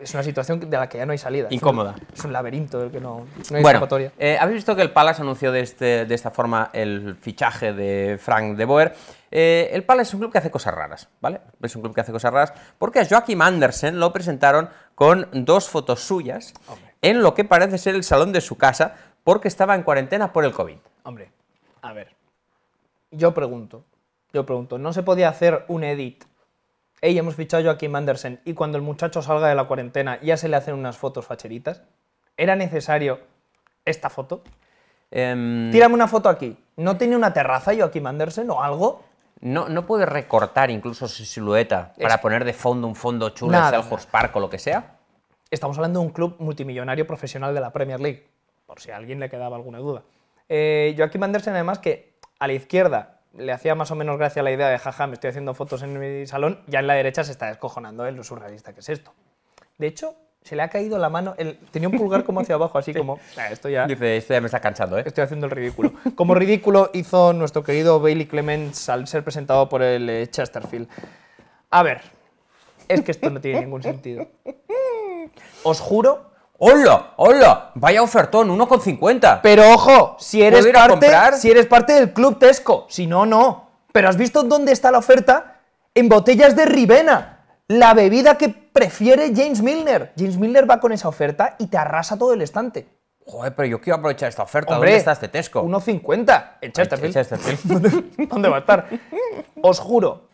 A: es una situación de la que ya no hay salida. Incómoda. Es un, laberinto del que no, hay bueno,
B: eh, Habéis visto que el Palace anunció de, este, de, esta forma el fichaje de Frank de Boer. Eh, el Palace es un club que hace cosas raras, ¿vale? Es un club que hace cosas raras porque a Joachim Andersen lo presentaron con dos fotos suyas en lo que parece ser el salón de su casa porque estaba en cuarentena por el COVID.
A: Hombre, a ver,
B: yo pregunto, yo pregunto, ¿no se
A: podía hacer un edit? Ey, hemos fichado a Kim Mandersen. y cuando el muchacho salga de la cuarentena ya se le hacen unas fotos facheritas. ¿Era necesario esta foto?
B: Em, Tírame
A: una foto aquí. ¿No tiene una terraza Joaquim Mandersen o algo?
B: No, no puede recortar incluso su silueta para poner de fondo un fondo chulo, el Horse Park o lo que sea.
A: Estamos hablando de un club multimillonario profesional de la Premier League por si a alguien le quedaba alguna duda. Eh, Joaquín Andersen, además, que a la izquierda le hacía más o menos gracia la idea de, jaja, me estoy haciendo fotos en mi salón, ya en la derecha se está descojonando el lo surrealista que es esto. De hecho, se le ha caído la mano, tenía un pulgar como hacia abajo, así como,
B: ah, esto ya... Dice, esto ya me está cansando,
A: ¿eh? Estoy haciendo el ridículo. Como ridículo hizo nuestro querido Bailey Clements al ser presentado por el eh, Chesterfield. A ver, es que esto no tiene ningún sentido.
B: Os juro ¡Hola! ¡Hola! Vaya ofertón, 1,50. Pero ojo, si eres, parte, si eres
A: parte del club Tesco, si no, no. Pero ¿has visto dónde está la oferta? En botellas de Ribena, la bebida que prefiere James Milner. James Milner va con esa oferta y te arrasa todo el estante.
B: Joder, pero yo quiero aprovechar esta oferta. ¿Dónde está este Tesco? 1,50 en este ¿Dónde va a estar? Os
A: juro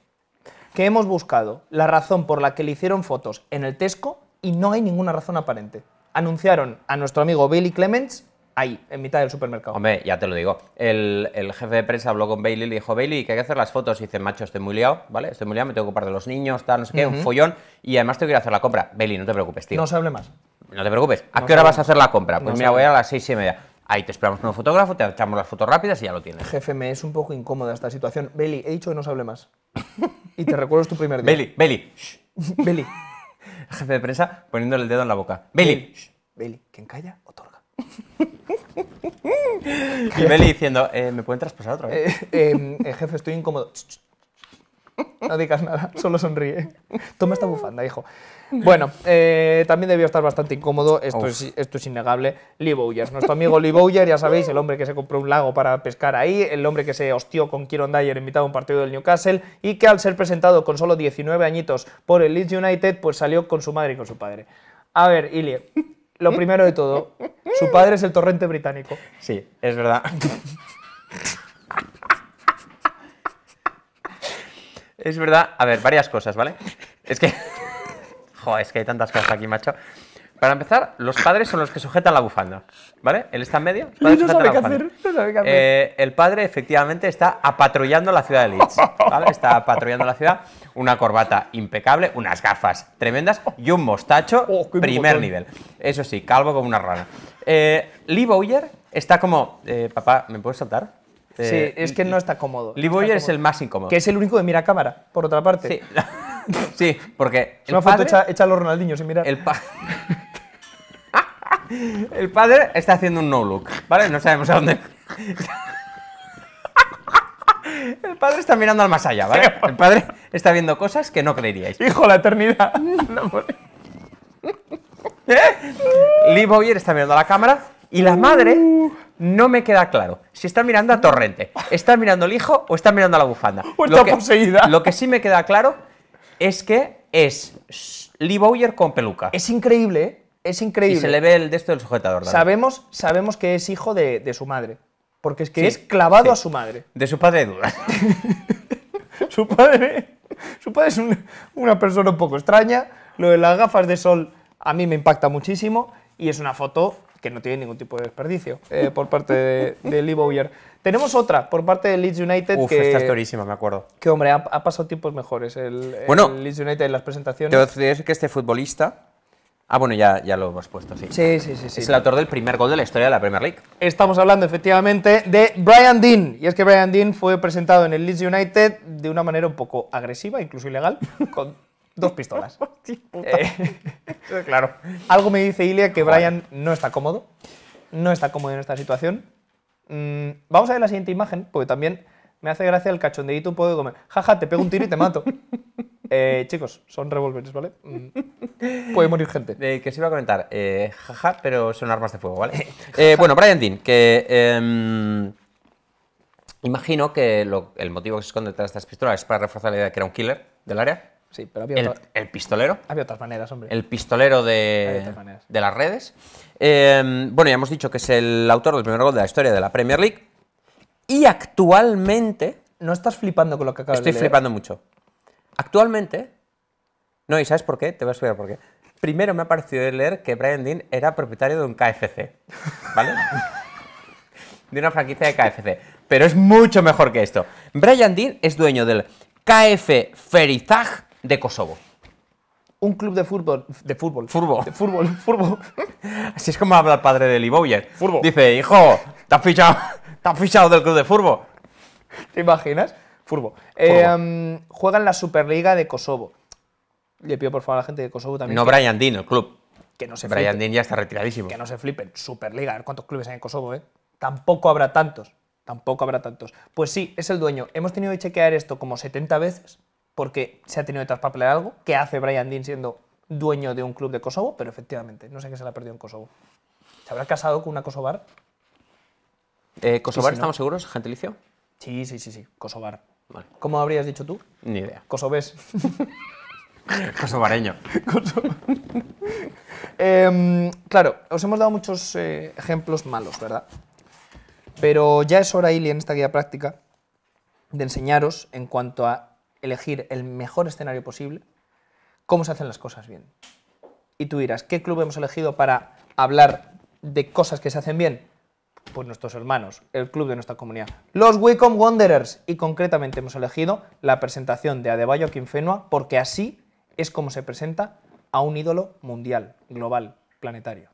A: que hemos buscado la razón por la que le hicieron fotos en el Tesco y no hay ninguna razón aparente anunciaron a nuestro amigo Bailey Clements ahí, en mitad del supermercado.
B: Hombre, ya te lo digo. El, el, jefe de prensa habló con Bailey y le dijo, Bailey, que hay que hacer las fotos. Y dice, macho, estoy muy liado, ¿vale? Estoy muy liado, me tengo que ocupar de los niños, tal, no sé qué, un follón. Y además tengo que ir a hacer la compra. Bailey, no te preocupes, tío. No se hable más. No te preocupes. ¿A qué hora vas a hacer la compra? Pues mira, voy a las seis y media. Ahí te esperamos un fotógrafo, te echamos las fotos rápidas y ya lo tienes.
A: Jefe, me es un poco incómoda esta situación. Bailey, he dicho que no se hable más.
B: y te recuerdo es tu primer día. Bailey, Bailey. Bailey jefe de prensa poniéndole el dedo en la boca. Bailey. Shh, Bailey, quien calla, otorga. y Bailey diciendo, eh, ¿me pueden traspasar otra vez? Eh, eh, jefe, estoy incómodo.
A: No digas nada, solo sonríe. Toma esta bufanda, hijo. Bueno, eh, también debió estar bastante incómodo, esto, es, esto es, innegable, Lee Bowyer. Nuestro amigo Lee Bowyer, ya sabéis, el hombre que se compró un lago para pescar ahí, el hombre que se hostió con Kieron Dyer invitado a un partido del Newcastle y que al ser presentado con solo 19 añitos por el Leeds United, pues salió con su madre y con su padre. A ver, Ilie, lo primero de todo, su padre es el torrente británico.
B: Sí, es verdad. Es verdad. A ver, varias cosas, ¿vale? Es que. Joder, es que hay tantas cosas aquí, macho. Para empezar, los padres son los que sujetan la bufanda, ¿vale? Él está en medio. No sabe, qué hacer, hacer. Eh, el padre efectivamente está apatrullando la ciudad de Leeds, ¿vale? Está apatrullando la ciudad, una corbata impecable, unas gafas tremendas y un mostacho oh, primer nivel. Eso sí, calvo como una rana. Eh, Lee Bowyer está como, eh, papá, ¿me puedes saltar? Sí, eh, es que no
A: está cómodo. Lee Boyer es
B: el más incómodo. Que es el
A: único de mira cámara, por otra parte.
B: Sí, porque. Es una foto a los Ronaldinho, sin mirar. El, padre está haciendo un no-look, ¿vale? No sabemos a dónde. el padre está mirando al más allá, ¿vale? El padre está viendo cosas que no creeríais. Hijo, la eternidad. ¿Eh? Lee Boyer está mirando a la cámara y la madre, uh. no me queda claro si está mirando a Torrente, está mirando al hijo o está mirando a la bufanda. O está lo que, poseída. Lo que sí me queda claro es que es Lee Bowyer con peluca. Es increíble, ¿eh? Es increíble. Y se le ve el de esto del sujetador. Sabemos, sabemos
A: que es hijo de, su madre. Porque es que es clavado a su madre.
B: De su padre duda.
A: su padre. Su padre es una persona un poco extraña. Lo de las gafas de sol a mí me impacta muchísimo. Y es una foto que no tiene ningún tipo de desperdicio eh, por parte de, Lee Bowyer. Tenemos otra por parte de Leeds United. Uf, que, esta es durísima, me acuerdo. Que, hombre, ha, pasado tiempos mejores el, Leeds United en las presentaciones. Debo
B: decir que este futbolista. Ah, bueno, ya, ya lo hemos puesto, sí. Sí, sí, sí. Es el autor del primer gol de la historia de la Premier League.
A: Estamos hablando, efectivamente, de Brian Dean. Y es que Brian Dean fue presentado en el Leeds United de una manera un poco agresiva, incluso ilegal, con dos pistolas. Eh, claro. Algo me dice Ilia que Brian no está cómodo. No está cómodo en esta situación. Mm, vamos a ver la siguiente imagen, porque también me hace gracia el cachondeito un poco de comer. Jaja, te pego un
B: tiro y te mato. Eh, chicos, son revólveres, ¿vale? Mm, puede morir gente. que se iba a comentar, eh, jaja, pero son armas de fuego, ¿vale? Eh, bueno, Brian Dean, que em, imagino que el motivo que se esconde detrás de estas pistolas es para reforzar la idea de que era un killer del área. Sí, pero había el, pistolero. Había
A: otras maneras, hombre.
B: El pistolero de, las redes. Em, bueno, ya hemos dicho que es el autor del primer gol de la historia de la Premier League. Y actualmente. ¿No estás flipando con lo que acabas Estoy decir? Estoy flipando mucho. Actualmente. No, ¿y sabes por qué? Te voy a explicar por qué. Primero me ha parecido leer que Brian Dean era propietario de un KFC. ¿Vale? de una franquicia de KFC. Pero es mucho mejor que esto. Brian Dean es dueño del KF Ferizag de Kosovo.
A: Un club de fútbol. De fútbol. Furbo. De fútbol, Furbo
B: Así es como habla el padre de Lee Furbo. Dice, hijo, te has fichado, te fichado del club de fútbol. ¿Te imaginas? Furbo. Em,
A: juega en la Superliga de Kosovo. Le pido por favor a la gente de Kosovo también. No Brian
B: Dean, el club. Que no se Brian Dean ya está retiradísimo. Que no
A: se flipen. Superliga, a ver cuántos clubes hay en Kosovo, ¿eh? Tampoco habrá tantos. Tampoco habrá tantos. Pues sí, es el dueño. Hemos tenido que chequear esto como 70 veces porque se ha tenido que de algo, ¿Qué hace Brian Dean siendo dueño de un club de Kosovo, pero efectivamente, no sé qué se la perdido en Kosovo. ¿Se habrá casado con una kosovar?
B: Eh, ¿Kosovar estamos
A: seguros, gentilicio? Sí, sí, sí, sí, kosovar. ¿Cómo habrías dicho tú? Ni idea. Kosovés. Kosovareño. Em, claro, os hemos dado muchos eh, ejemplos malos, ¿verdad? Pero ya es hora, Ili, en esta guía práctica, de enseñaros en cuanto a elegir el mejor escenario posible, cómo se hacen las cosas bien. Y tú dirás, ¿qué club hemos elegido para hablar de cosas que se hacen bien? Pues nuestros hermanos, el club de nuestra comunidad, los Wicom Wanderers. Y concretamente hemos elegido la presentación de Adebayo Quinfenua porque así es como se presenta a un ídolo mundial, global, planetario.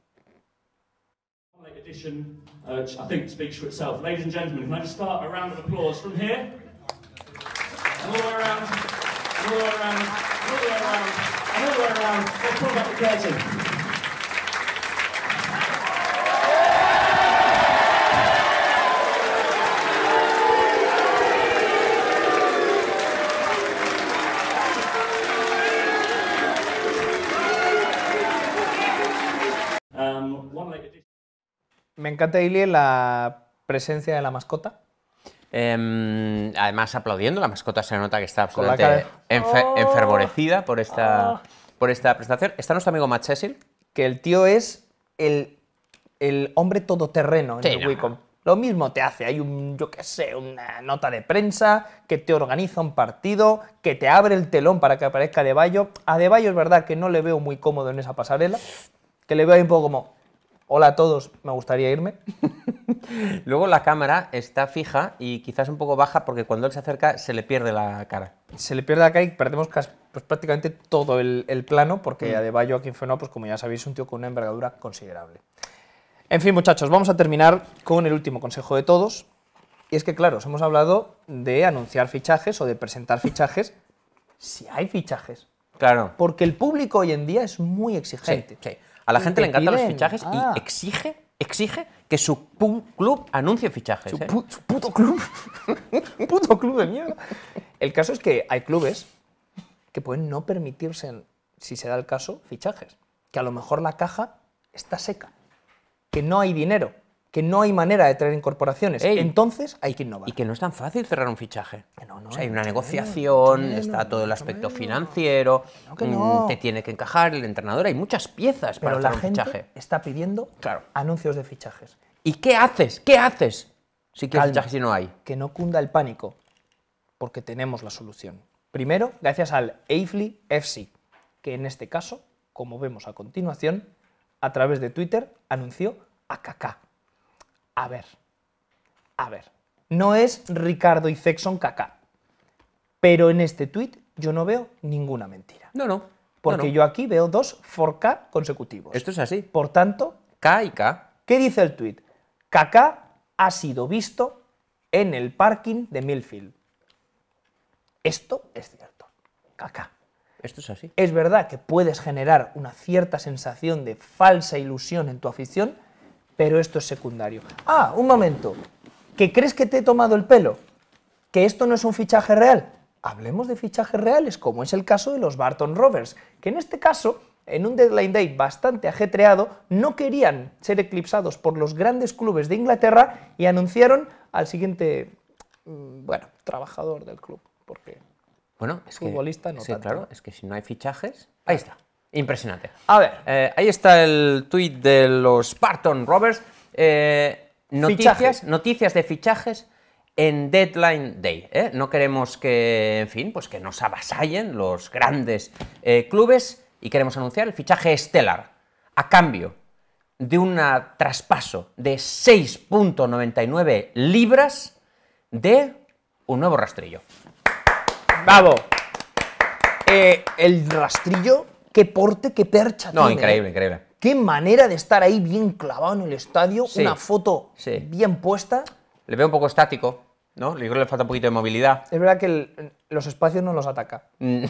A: Move around, move around, move around, move around. Let's pull back the curtain. Um, Me encanta, Ili, la presencia de la mascota.
B: Em, además, aplaudiendo, la mascota se nota que está absolutamente oh. enfervorecida por esta, presentación. Oh. por esta Está nuestro amigo Matt Que el tío es el, hombre todoterreno en el Wicom. Lo
A: mismo te hace, hay un, yo qué sé, una nota de prensa, que te organiza un partido, que te abre el telón para que aparezca De Bayo. A De Bayo es verdad que no le veo muy cómodo en esa pasarela, que le veo ahí un poco como,
B: hola a todos, me gustaría irme. Luego la cámara está fija y quizás un poco baja porque cuando él se acerca se le pierde la cara. Se le pierde la cara y perdemos pues, prácticamente todo el, plano porque de mm. Adebayo aquí pues como ya sabéis,
A: es un tío con una envergadura considerable. En fin, muchachos, vamos a terminar con el último consejo de todos. Y es que, claro, os hemos hablado de anunciar fichajes o de presentar fichajes si hay fichajes. Claro. Porque el público hoy en día es muy exigente. sí. A la gente le encantan los fichajes y ah.
B: exige, exige que su club anuncie fichajes. Su, ¿eh? puto club. puto club de mierda. El caso es que hay
A: clubes que pueden no permitirse, si se da el caso, fichajes. Que a lo mejor la caja está seca, que no hay dinero que no hay manera de traer incorporaciones.
B: Entonces hay que innovar. Y que no es tan fácil cerrar un fichaje. hay una negociación, está todo el aspecto financiero, que mm, te tiene que encajar el entrenador, hay muchas piezas Pero para cerrar la gente fichaje. Está pidiendo anuncios de fichajes. ¿Y qué haces? ¿Qué haces?
A: Si quieres fichajes y no hay. Que no cunda el pánico, porque tenemos la solución. Primero, gracias al Avely FC, que en este caso, como vemos a continuación, a través de Twitter anunció a Kaká a ver, a ver, no es Ricardo y Sexon Kaká, pero en este tuit yo no veo ninguna mentira.
B: No, no. Porque
A: yo aquí veo dos 4K consecutivos. Esto es así. Por tanto, K y K. ¿Qué dice el tuit? Kaká ha sido visto en el parking de Millfield. Esto es cierto.
B: Kaká. Esto es así.
A: Es verdad que puedes generar una cierta sensación de falsa ilusión en tu afición, pero esto es secundario. Ah, un momento, ¿que crees que te he tomado el pelo? ¿Que esto no es un fichaje real? Hablemos de fichajes reales, como es el caso de los Barton Rovers, que en este caso, en un deadline day bastante ajetreado, no querían ser eclipsados por los grandes clubes de Inglaterra y anunciaron al siguiente, mm, bueno, trabajador del club, porque
B: bueno, es futbolista no sí, claro, es que si no hay fichajes, ahí está. Impresionante. A ver, eh, ahí está el tuit de los Spartan Rovers. Eh, noticias, noticias de fichajes en Deadline Day. Eh. No queremos que, en fin, pues que nos avasallen los grandes clubes y queremos anunciar el fichaje estelar a cambio de un traspaso de 6.99 libras de un nuevo rastrillo. ¡Vamos! el rastrillo qué porte, qué percha. No, ¿eh? increíble, increíble.
A: Qué manera de estar ahí bien clavado en el estadio, una foto bien puesta.
B: Le veo un poco estático, ¿no? Le creo que le falta un poquito de movilidad.
A: Es verdad que los espacios no los ataca.
B: Mm.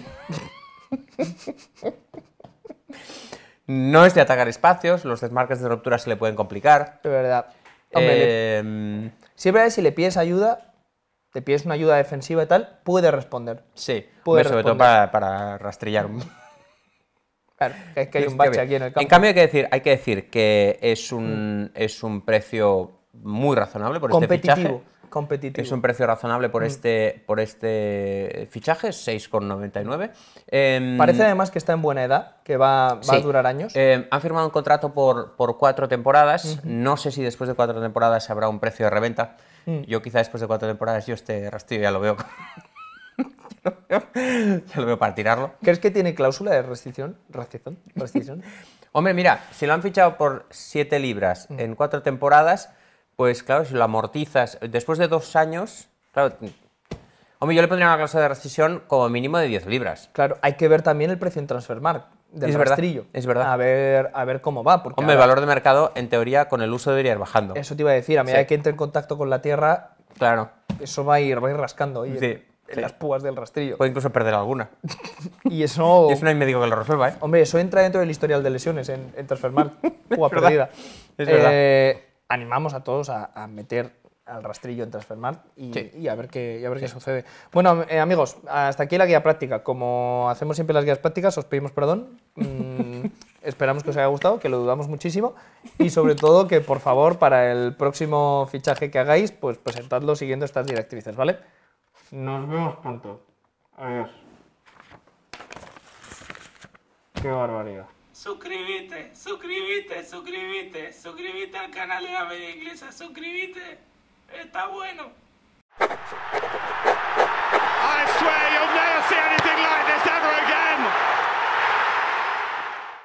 B: no es de atacar espacios, los desmarques de ruptura se le pueden complicar. Es verdad. siempre em,
A: si le pides ayuda, te pides una ayuda defensiva y tal, puede responder. Sí,
B: puede sobre todo para, para rastrillar
A: Claro, es que hay un bache aquí en el campo. En cambio,
B: hay que decir, hay que, decir que es mm. un, es un precio muy razonable por este fichaje. Competitivo. Es un precio razonable por, mm. este, por este fichaje, 6,99. Eh, em, Parece además
A: que está en buena edad,
B: que va, va a durar años. Eh, han firmado un contrato por, por cuatro temporadas. No sé si después de cuatro temporadas habrá un precio de reventa. Mm. Yo quizá después de cuatro temporadas yo este rastillo ya lo veo ya lo veo para tirarlo.
A: ¿Crees que tiene cláusula de rescisión? ¿Rescisión?
B: Hombre, mira, si lo han fichado por 7 libras mm. en 4 temporadas, pues claro, si lo amortizas después de dos años, claro, hombre, yo le pondría una cláusula de rescisión como mínimo de 10 libras.
A: Claro, hay que ver también el precio en transfermark del rastrillo.
B: es verdad. A ver, a
A: ver cómo va. Hombre, el valor de
B: mercado, en teoría, con el uso debería ir bajando. Eso
A: te iba a decir, a medida que entre en contacto con la tierra, claro. Eso va a ir, rascando. Sí en las púas del rastrillo. Puede incluso perder alguna. Y eso... y eso no hay médico que lo resuelva, ¿eh? Hombre, eso entra dentro del historial de lesiones en, en Transfermar. Púa perdida. Eh, animamos a todos a, meter al rastrillo en Transfermar y, a ver, qué, y a ver qué sucede. Bueno, eh, amigos, hasta aquí la guía práctica. Como hacemos siempre las guías prácticas, os pedimos perdón. Mm, esperamos que os haya gustado, que lo dudamos muchísimo y sobre todo que por favor para el próximo fichaje que hagáis, pues presentadlo siguiendo estas directrices, ¿vale? Nos vemos pronto. Adiós. Qué barbaridad.
B: Suscríbete, suscríbete, suscríbete, suscríbete al canal de la media inglesa, suscríbete. Está bueno. I swear you'll never see
A: anything like this again.